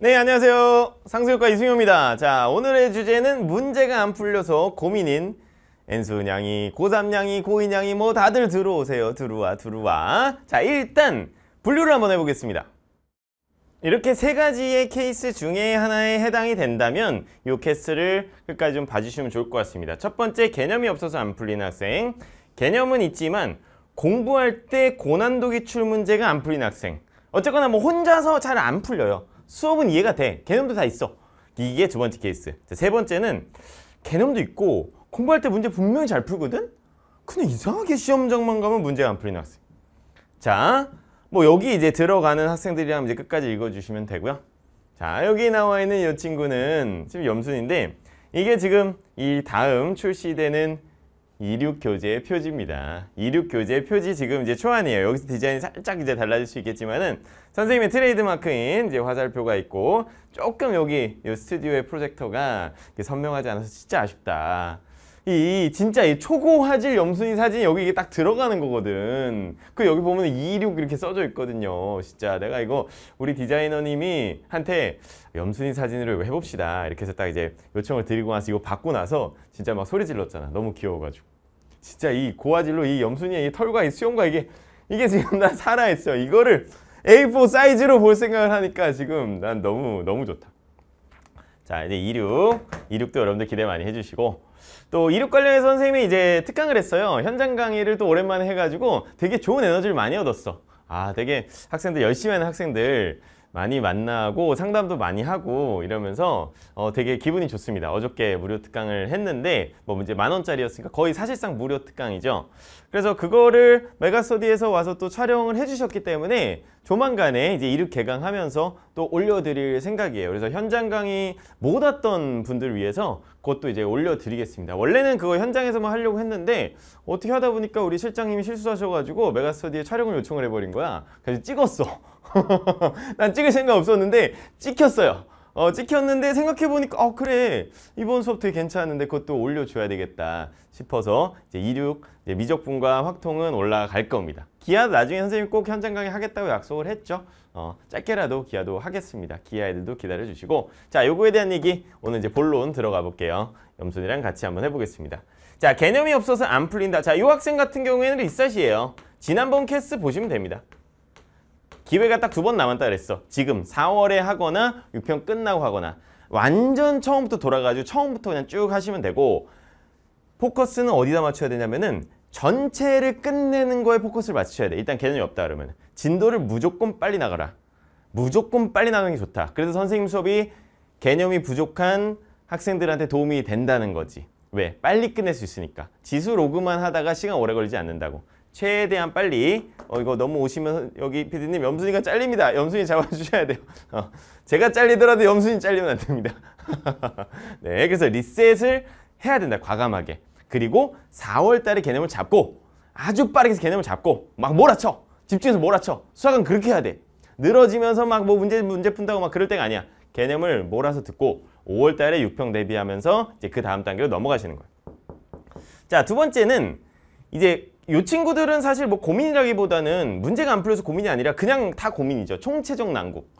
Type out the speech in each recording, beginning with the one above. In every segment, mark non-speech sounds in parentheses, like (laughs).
네 안녕하세요 상수효과 이승효입니다 자 오늘의 주제는 문제가 안 풀려서 고민인 n 수냥이 고삼냥이 고인냥이 뭐 다들 들어오세요 들어와 들어와 자 일단 분류를 한번 해보겠습니다 이렇게 세 가지의 케이스 중에 하나에 해당이 된다면 요 케이스를 끝까지 좀 봐주시면 좋을 것 같습니다 첫 번째 개념이 없어서 안 풀리는 학생 개념은 있지만 공부할 때 고난도 기출 문제가 안 풀린 학생 어쨌거나 뭐 혼자서 잘 안 풀려요 수업은 이해가 돼. 개념도 다 있어. 이게 두 번째 케이스. 자, 세 번째는 개념도 있고 공부할 때 문제 분명히 잘 풀거든? 근데 이상하게 시험장만 가면 문제가 안 풀리는 학생. 자, 뭐 여기 이제 들어가는 학생들이랑 이제 끝까지 읽어주시면 되고요. 자, 여기 나와 있는 이 친구는 지금 염순인데 이게 지금 이 다음 출시되는 이륙 교재의 표지입니다. 이륙 교재의 표지 지금 이제 초안이에요. 여기서 디자인이 살짝 이제 달라질 수 있겠지만은 선생님의 트레이드 마크인 이제 화살표가 있고 조금 여기 이 스튜디오의 프로젝터가 선명하지 않아서 진짜 아쉽다. 이 진짜 이 초고화질 염순이 사진이 여기 이게 딱 들어가는 거거든 그 여기 보면 226 이렇게 써져 있거든요 진짜 내가 이거 우리 디자이너님이 한테 염순이 사진으로 해봅시다 이렇게 해서 딱 이제 요청을 드리고 나서 이거 받고 나서 진짜 막 소리 질렀잖아 너무 귀여워가지고 진짜 이 고화질로 이 염순이의 이 털과 이 수염과 이게 이게 지금 난 살아있어 이거를 A4 사이즈로 볼 생각을 하니까 지금 난 너무 너무 좋다 자 이제 26 26도 여러분들 기대 많이 해주시고 또 이륙 관련해서 선생님이 이제 특강을 했어요. 현장 강의를 또 오랜만에 해가지고 되게 좋은 에너지를 많이 얻었어. 아 되게 학생들 열심히 하는 학생들 많이 만나고 상담도 많이 하고 이러면서 어, 되게 기분이 좋습니다. 어저께 무료 특강을 했는데 뭐 이제 만 원짜리였으니까 거의 사실상 무료 특강이죠. 그래서 그거를 메가스터디에서 와서 또 촬영을 해주셨기 때문에 조만간에 이제 이륙 개강하면서 또 올려드릴 생각이에요. 그래서 현장 강의 못 왔던 분들을 위해서 그것도 이제 올려드리겠습니다. 원래는 그거 현장에서만 하려고 했는데 어떻게 하다 보니까 우리 실장님이 실수하셔가지고 메가스터디에 촬영을 요청을 해버린 거야. 그래서 찍었어. (laughs) 난 찍을 생각 없었는데 찍혔어요 어, 찍혔는데 생각해보니까 어 그래 이번 수업 되게 괜찮은데 그것도 올려줘야 되겠다 싶어서 이제 이륙 이제 미적분과 확통은 올라갈 겁니다 기아 나중에 선생님이 꼭 현장 강의 하겠다고 약속을 했죠 어, 짧게라도 기아도 하겠습니다 기아 애들도 기다려주시고 자 요거에 대한 얘기 오늘 이제 본론 들어가 볼게요 염순이랑 같이 한번 해보겠습니다 자 개념이 없어서 안 풀린다 자요 학생 같은 경우에는 리셋이에요 지난번 캐스 보시면 됩니다 기회가 딱 두 번 남았다 그랬어 지금 4월에 하거나 6평 끝나고 하거나 완전 처음부터 돌아가지고 처음부터 그냥 쭉 하시면 되고 포커스는 어디다 맞춰야 되냐면은 전체를 끝내는 거에 포커스를 맞춰야 돼 일단 개념이 없다 그러면 진도를 무조건 빨리 나가라 무조건 빨리 나가는 게 좋다 그래서 선생님 수업이 개념이 부족한 학생들한테 도움이 된다는 거지 왜? 빨리 끝낼 수 있으니까 지수 로그만 하다가 시간 오래 걸리지 않는다고 최대한 빨리 어 이거 너무 오시면 여기 피디님 염순이가 잘립니다. 염순이 잡아주셔야 돼요. (laughs) 어, 제가 잘리더라도 염순이 잘리면 안 됩니다. (laughs) 네, 그래서 리셋을 해야 된다. 과감하게. 그리고 4월 달에 개념을 잡고 아주 빠르게 개념을 잡고 막 몰아쳐. 집중해서 몰아쳐. 수학은 그렇게 해야 돼. 늘어지면서 막 뭐 문제 문제 푼다고 막 그럴 때가 아니야. 개념을 몰아서 듣고 5월 달에 6평 대비하면서 이제 그 다음 단계로 넘어가시는 거예요. 자, 두 번째는 이제 이 친구들은 사실 뭐 고민이라기보다는 문제가 안 풀려서 고민이 아니라 그냥 다 고민이죠. 총체적 난국.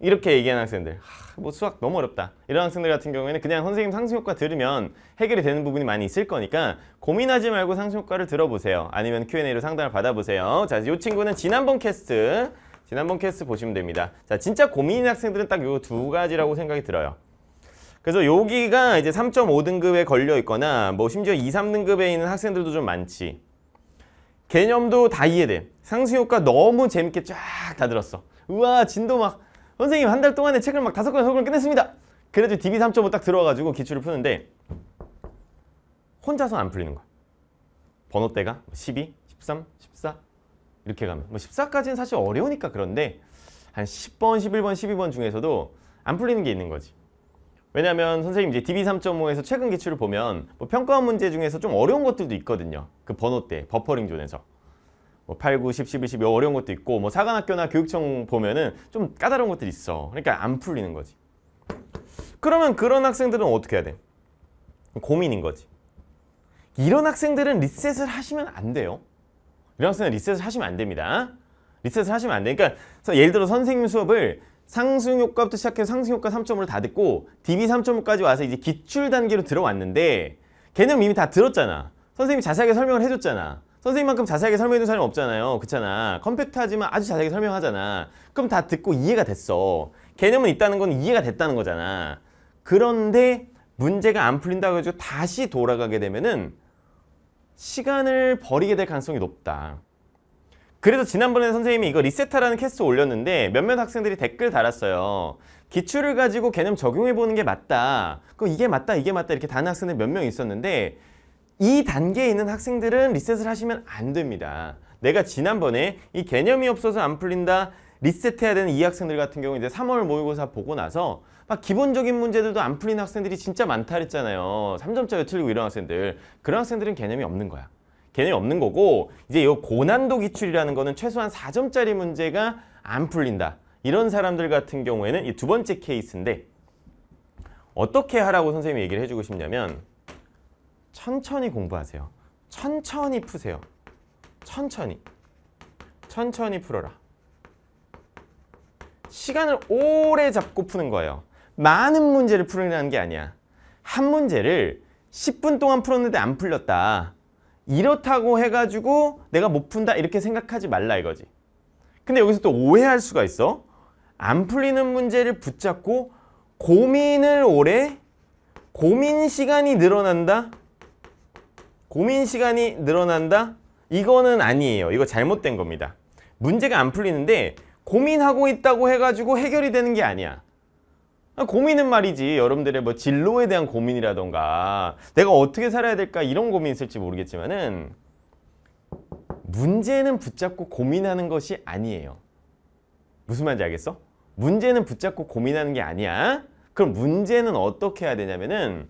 이렇게 얘기하는 학생들. 하, 뭐 수학 너무 어렵다. 이런 학생들 같은 경우에는 그냥 선생님 상승효과 들으면 해결이 되는 부분이 많이 있을 거니까 고민하지 말고 상승효과를 들어보세요. 아니면 Q&A로 상담을 받아보세요. 자, 이 친구는 지난번 캐스트, 지난번 캐스트 보시면 됩니다. 자, 진짜 고민인 학생들은 딱 요 두 가지라고 생각이 들어요. 그래서 여기가 이제 3.5등급에 걸려 있거나 뭐 심지어 2, 3등급에 있는 학생들도 좀 많지. 개념도 다 이해돼. 상승효과 너무 재밌게 쫙 다 들었어. 우와 진도 막 선생님 한 달 동안에 책을 막 다섯 권, 여섯 권 끝냈습니다. 그래도 DB 3.5딱 들어와가지고 기출을 푸는데 혼자서 안 풀리는 거야. 번호대가 12, 13, 14 이렇게 가면 뭐 14까지는 사실 어려우니까 그런데 한 10번, 11번, 12번 중에서도 안 풀리는 게 있는 거지. 왜냐면 선생님 이제 DB 3.5에서 최근 기출을 보면 뭐 평가원 문제 중에서 좀 어려운 것들도 있거든요. 그 번호 때 버퍼링 존에서 뭐 8, 9, 10, 11, 12 어려운 것도 있고 뭐 사관학교나 교육청 보면은 좀 까다로운 것들이 있어. 그러니까 안 풀리는 거지. 그러면 그런 학생들은 어떻게 해야 돼? 고민인 거지. 이런 학생들은 리셋을 하시면 안 돼요. 이런 학생은 리셋을 하시면 안 됩니다. 리셋을 하시면 안 돼. 그러니까 예를 들어 선생님 수업을 상승효과부터 시작해서 상승효과 3.5를 다 듣고 DB 3.5까지 와서 이제 기출 단계로 들어왔는데 개념 이미 다 들었잖아. 선생님이 자세하게 설명을 해줬잖아. 선생님만큼 자세하게 설명해준 사람이 없잖아요. 그렇잖아. 컴팩트하지만 아주 자세하게 설명하잖아. 그럼 다 듣고 이해가 됐어. 개념은 있다는 건 이해가 됐다는 거잖아. 그런데 문제가 안 풀린다고 해서 다시 돌아가게 되면은 시간을 버리게 될 가능성이 높다. 그래서 지난번에 선생님이 이거 리셋하라는 캐스트 올렸는데 몇몇 학생들이 댓글 달았어요. 기출을 가지고 개념 적용해보는 게 맞다. 그 이게 맞다, 이게 맞다 이렇게 다는 학생들 몇 명 있었는데 이 단계에 있는 학생들은 리셋을 하시면 안 됩니다. 내가 지난번에 이 개념이 없어서 안 풀린다 리셋해야 되는 이 학생들 같은 경우 이제 3월 모의고사 보고 나서 막 기본적인 문제들도 안 풀린 학생들이 진짜 많다 그랬잖아요. 3점짜리 틀리고 이런 학생들. 그런 학생들은 개념이 없는 거야. 개념이 없는 거고 이제 이 고난도 기출이라는 거는 최소한 4점짜리 문제가 안 풀린다. 이런 사람들 같은 경우에는 이 두 번째 케이스인데 어떻게 하라고 선생님이 얘기를 해주고 싶냐면 천천히 공부하세요. 천천히 푸세요. 천천히. 천천히 풀어라. 시간을 오래 잡고 푸는 거예요. 많은 문제를 풀어내는게 아니야. 한 문제를 10분 동안 풀었는데 안 풀렸다. 이렇다고 해가지고 내가 못 푼다 이렇게 생각하지 말라 이거지. 근데 여기서 또 오해할 수가 있어. 안 풀리는 문제를 붙잡고 고민을 오래 고민 시간이 늘어난다. 고민 시간이 늘어난다. 이거는 아니에요. 이거 잘못된 겁니다. 문제가 안 풀리는데 고민하고 있다고 해가지고 해결이 되는 게 아니야. 아, 고민은 말이지 여러분들의 뭐 진로에 대한 고민이라던가 내가 어떻게 살아야 될까 이런 고민 있을지 모르겠지만은 문제는 붙잡고 고민하는 것이 아니에요. 무슨 말인지 알겠어? 문제는 붙잡고 고민하는 게 아니야. 그럼 문제는 어떻게 해야 되냐면은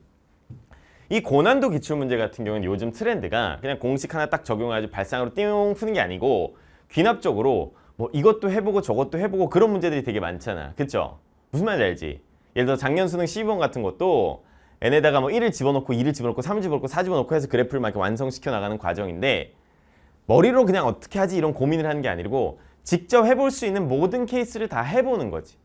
이 고난도 기출문제 같은 경우는 요즘 트렌드가 그냥 공식 하나 딱 적용해가지고 발상으로 띵 푸는 게 아니고 귀납적으로 뭐 이것도 해보고 저것도 해보고 그런 문제들이 되게 많잖아. 그쵸? 무슨 말인지 알지? 예를 들어 작년 수능 12번 같은 것도 n에다가 뭐 1을 집어넣고 2를 집어넣고 3을 집어넣고 4 집어넣고 해서 그래프를 막 이렇게 완성시켜 나가는 과정인데 머리로 그냥 어떻게 하지 이런 고민을 하는 게 아니고 직접 해볼 수 있는 모든 케이스를 다 해보는 거지.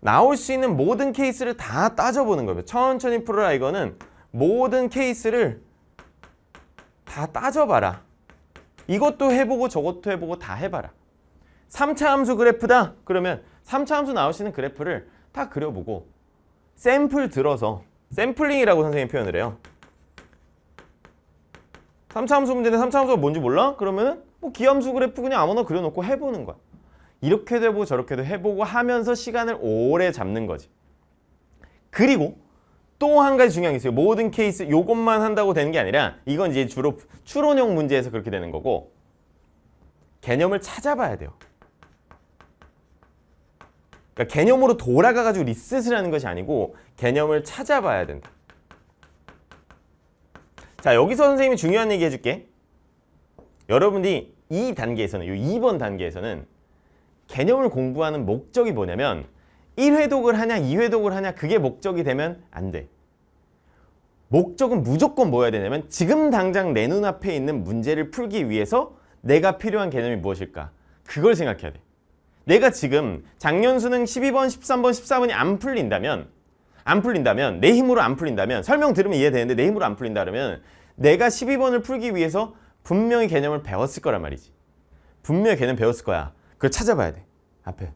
나올 수 있는 모든 케이스를 다 따져보는 거예요. 천천히 풀어라 이거는 모든 케이스를 다 따져봐라. 이것도 해보고 저것도 해보고 다 해봐라. 3차 함수 그래프다? 그러면 3차 함수 나오시는 그래프를 딱 그려보고 샘플 들어서 샘플링이라고 선생님이 표현을 해요 3차 함수 문제인데 3차 함수가 뭔지 몰라? 그러면 뭐 기함수 그래프 그냥 아무나 그려놓고 해보는 거야 이렇게도 해보고 저렇게도 해보고 하면서 시간을 오래 잡는 거지 그리고 또 한 가지 중요한 게 있어요 모든 케이스 요것만 한다고 되는 게 아니라 이건 이제 주로 추론형 문제에서 그렇게 되는 거고 개념을 찾아봐야 돼요 그러니까 개념으로 돌아가가지고 리셋을 하는 것이 아니고 개념을 찾아봐야 된다. 자 여기서 선생님이 중요한 얘기 해줄게. 여러분들이 이 단계에서는 이 2번 단계에서는 개념을 공부하는 목적이 뭐냐면 1회독을 하냐 2회독을 하냐 그게 목적이 되면 안 돼. 목적은 무조건 뭐야 여 되냐면 지금 당장 내 눈앞에 있는 문제를 풀기 위해서 내가 필요한 개념이 무엇일까? 그걸 생각해야 돼. 내가 지금 작년 수능 12번, 13번, 14번이 안 풀린다면 안 풀린다면 내 힘으로 안 풀린다면 설명 들으면 이해되는데 내 힘으로 안 풀린다 그러면 내가 12번을 풀기 위해서 분명히 개념을 배웠을 거란 말이지 분명히 개념 배웠을 거야 그걸 찾아봐야 돼 앞에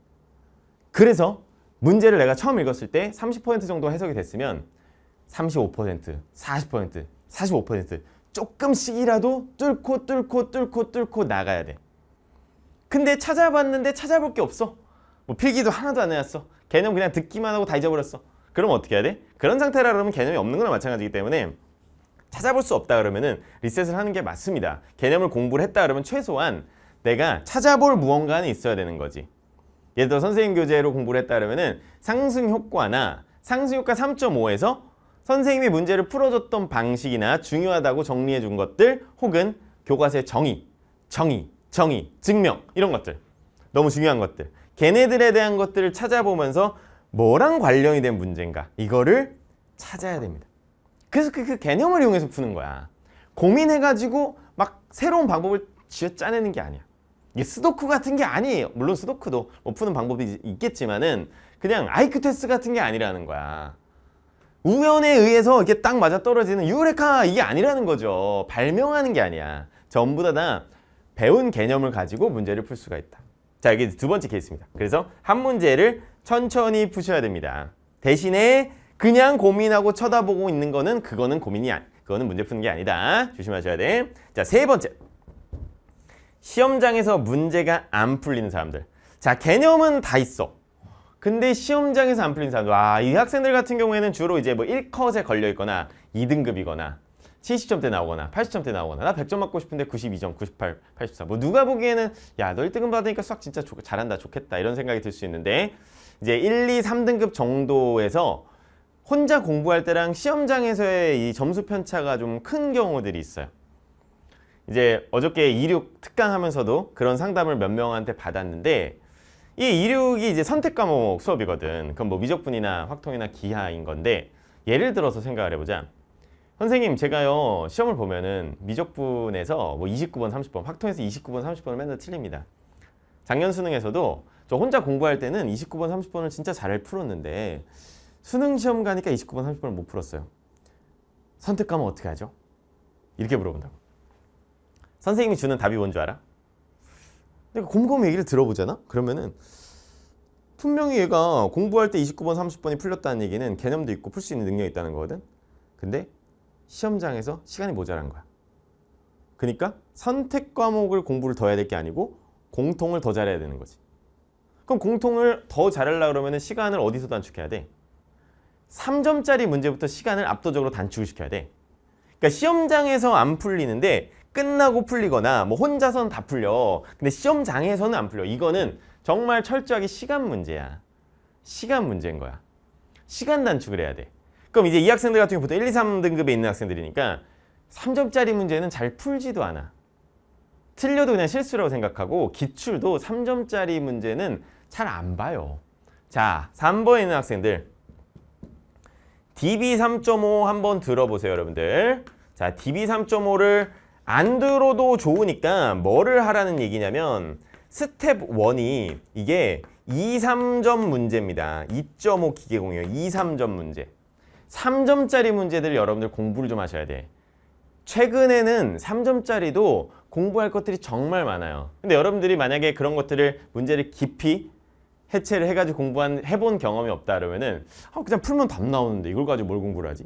그래서 문제를 내가 처음 읽었을 때 30% 정도 해석이 됐으면 35%, 40%, 45% 조금씩이라도 뚫고 뚫고 뚫고 뚫고 나가야 돼 근데 찾아봤는데 찾아볼 게 없어 뭐 필기도 하나도 안 해놨어 개념 그냥 듣기만 하고 다 잊어버렸어 그럼 어떻게 해야 돼? 그런 상태라 그러면 개념이 없는 거나 마찬가지이기 때문에 찾아볼 수 없다 그러면 리셋을 하는 게 맞습니다 개념을 공부를 했다 그러면 최소한 내가 찾아볼 무언가는 있어야 되는 거지 예를 들어 선생님 교재로 공부를 했다 그러면은 상승 효과나 상승 효과 3.5에서 선생님이 문제를 풀어줬던 방식이나 중요하다고 정리해 준 것들 혹은 교과서의 정의, 정의 정의, 증명 이런 것들 너무 중요한 것들 걔네들에 대한 것들을 찾아보면서 뭐랑 관련이 된 문제인가 이거를 찾아야 됩니다 그래서 그, 그 개념을 이용해서 푸는 거야 고민해가지고 막 새로운 방법을 지어짜내는게 아니야 이게 스도크 같은 게 아니에요 물론 스도크도 뭐 푸는 방법이 있겠지만은 그냥 아이큐 테스트 같은 게 아니라는 거야 우연에 의해서 이게딱 맞아떨어지는 유레카 이게 아니라는 거죠 발명하는 게 아니야 전부 다, 다 배운 개념을 가지고 문제를 풀 수가 있다. 자, 여기 두 번째 케이스입니다. 그래서 한 문제를 천천히 푸셔야 됩니다. 대신에 그냥 고민하고 쳐다보고 있는 거는 그거는 고민이 아니, 그거는 문제 푸는 게 아니다. 조심하셔야 돼. 자, 세 번째. 시험장에서 문제가 안 풀리는 사람들. 자, 개념은 다 있어. 근데 시험장에서 안 풀린 사람들. 와, 아, 이 학생들 같은 경우에는 주로 이제 뭐 1컷에 걸려 있거나 2등급이거나 70점대 나오거나 80점대 나오거나 나 100점 맞고 싶은데 92점, 98, 84뭐 누가 보기에는 야너 1등급 받으니까 수학 진짜 조, 잘한다 좋겠다 이런 생각이 들 수 있는데 이제 1, 2, 3등급 정도에서 혼자 공부할 때랑 시험장에서의 이 점수 편차가 좀 큰 경우들이 있어요. 이제 어저께 26 특강 하면서도 그런 상담을 몇 명한테 받았는데 이 26이 이제 선택 과목 수업이거든. 그럼 뭐 미적분이나 확통이나 기하인 건데 예를 들어서 생각을 해보자. 선생님 제가요 시험을 보면은 미적분에서 뭐 29번 30번 확통에서 29번 30번을 맨날 틀립니다 작년 수능에서도 저 혼자 공부할 때는 29번 30번을 진짜 잘 풀었는데 수능 시험 가니까 29번 30번을 못 풀었어요 선택 과목 어떻게 하죠? 이렇게 물어본다고 선생님이 주는 답이 뭔 줄 알아? 내가 곰곰이 얘기를 들어보잖아? 그러면은 분명히 얘가 공부할 때 29번 30번이 풀렸다는 얘기는 개념도 있고 풀 수 있는 능력이 있다는 거거든 근데 시험장에서 시간이 모자란 거야. 그러니까 선택 과목을 공부를 더 해야 될 게 아니고 공통을 더 잘해야 되는 거지. 그럼 공통을 더 잘하려고 그러면 시간을 어디서 단축해야 돼? 3점짜리 문제부터 시간을 압도적으로 단축을 시켜야 돼. 그러니까 시험장에서 안 풀리는데 끝나고 풀리거나 뭐 혼자선 다 풀려. 근데 시험장에서는 안 풀려. 이거는 정말 철저하게 시간 문제야. 시간 문제인 거야. 시간 단축을 해야 돼. 그럼 이제 이 학생들 같은 경우 보통 1, 2, 3등급에 있는 학생들이니까 3점짜리 문제는 잘 풀지도 않아. 틀려도 그냥 실수라고 생각하고 기출도 3점짜리 문제는 잘 안 봐요. 자, 3번에 있는 학생들. DB 3.5 한번 들어보세요, 여러분들. 자, DB 3.5를 안 들어도 좋으니까 뭐를 하라는 얘기냐면 스텝 1이 이게 2, 3점 문제입니다. 2.5 기계공역 2, 3점 문제. 3점짜리 문제들 여러분들 공부를 좀 하셔야 돼. 최근에는 3점짜리도 공부할 것들이 정말 많아요. 근데 여러분들이 만약에 그런 것들을 문제를 깊이 해체를 해가지고 공부한 해본 경험이 없다 그러면은 아, 그냥 풀면 답 나오는데 이걸 가지고 뭘 공부를 하지?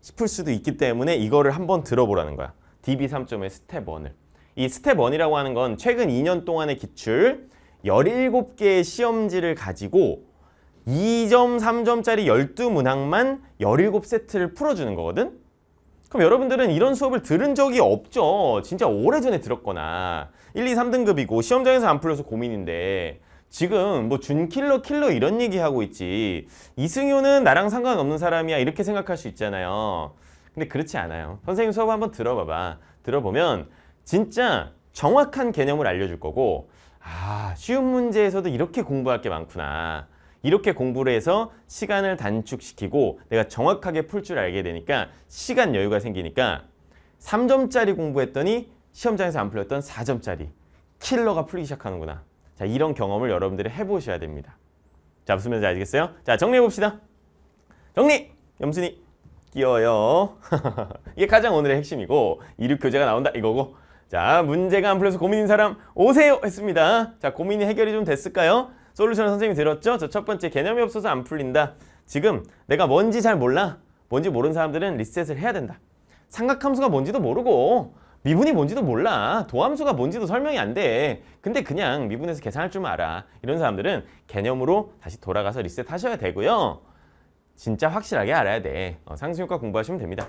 싶을 수도 있기 때문에 이거를 한번 들어보라는 거야. DB3점의 스텝 1을. 이 스텝 1이라고 하는 건 최근 2년 동안의 기출 17개의 시험지를 가지고 2점, 3점짜리 12문항만 17세트를 풀어주는 거거든? 그럼 여러분들은 이런 수업을 들은 적이 없죠. 진짜 오래전에 들었거나 1, 2, 3등급이고 시험장에서 안 풀려서 고민인데 지금 뭐 준킬러 킬러 이런 얘기하고 있지 이승효는 나랑 상관없는 사람이야 이렇게 생각할 수 있잖아요. 근데 그렇지 않아요. 선생님 수업 한번 들어봐봐. 들어보면 진짜 정확한 개념을 알려줄 거고 아 쉬운 문제에서도 이렇게 공부할 게 많구나. 이렇게 공부를 해서 시간을 단축시키고 내가 정확하게 풀 줄 알게 되니까 시간 여유가 생기니까 3점짜리 공부했더니 시험장에서 안 풀렸던 4점짜리 킬러가 풀리기 시작하는구나. 자 이런 경험을 여러분들이 해보셔야 됩니다. 자 무슨 말인지 알겠어요자 정리해봅시다. 정리! 염순이 끼워요. (laughs) 이게 가장 오늘의 핵심이고 이륙 교재가 나온다 이거고 자 문제가 안 풀려서 고민인 사람 오세요 했습니다. 자 고민이 해결이 좀 됐을까요? 솔루션을 선생님이 들었죠? 저 첫 번째 개념이 없어서 안 풀린다. 지금 내가 뭔지 잘 몰라. 뭔지 모르는 사람들은 리셋을 해야 된다. 삼각함수가 뭔지도 모르고 미분이 뭔지도 몰라. 도함수가 뭔지도 설명이 안 돼. 근데 그냥 미분에서 계산할 줄 알아. 이런 사람들은 개념으로 다시 돌아가서 리셋하셔야 되고요. 진짜 확실하게 알아야 돼. 어, 상수효과 공부하시면 됩니다.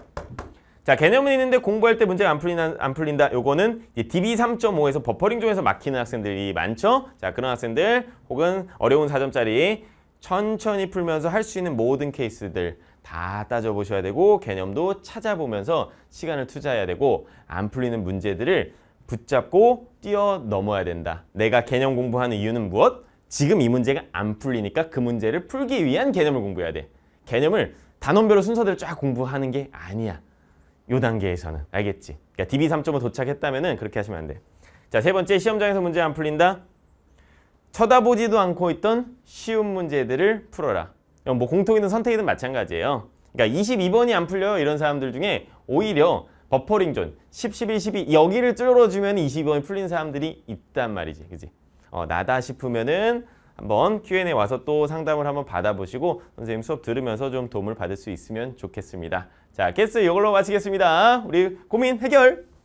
자 개념은 있는데 공부할 때 문제가 안, 풀리나, 안 풀린다 요거는 DB 3.5에서 버퍼링 중에서 막히는 학생들이 많죠 자 그런 학생들 혹은 어려운 4점짜리 천천히 풀면서 할 수 있는 모든 케이스들 다 따져보셔야 되고 개념도 찾아보면서 시간을 투자해야 되고 안 풀리는 문제들을 붙잡고 뛰어넘어야 된다 내가 개념 공부하는 이유는 무엇? 지금 이 문제가 안 풀리니까 그 문제를 풀기 위한 개념을 공부해야 돼 개념을 단원별로 순서대로 쫙 공부하는 게 아니야 요 단계에서는 알겠지? 그러니까 DB 3.5 도착했다면은 그렇게 하시면 안 돼. 자, 세 번째 시험장에서 문제 안 풀린다. 쳐다보지도 않고 있던 쉬운 문제들을 풀어라. 뭐 공통이든 선택이든 마찬가지예요. 그러니까 22번이 안 풀려요. 이런 사람들 중에 오히려 버퍼링 존 10, 11, 12 여기를 뚫어주면 22번이 풀린 사람들이 있단 말이지. 그지? 어, 나다 싶으면은 한번 Q&A 와서 또 상담을 한번 받아보시고 선생님 수업 들으면서 좀 도움을 받을 수 있으면 좋겠습니다. 자, 게스 이걸로 마치겠습니다. 우리 고민 해결!